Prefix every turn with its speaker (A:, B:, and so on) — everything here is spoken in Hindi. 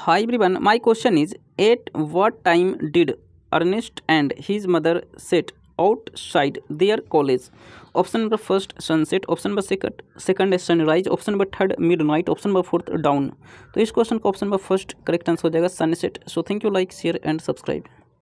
A: हाई ब्रिबन my question is at what time did Ernest and his mother set outside their college option number first sunset option number second second sunrise option number third midnight option number fourth dawn तो इस क्वेश्चन का option number first correct answer हो जाएगा sunset so thank you like share and subscribe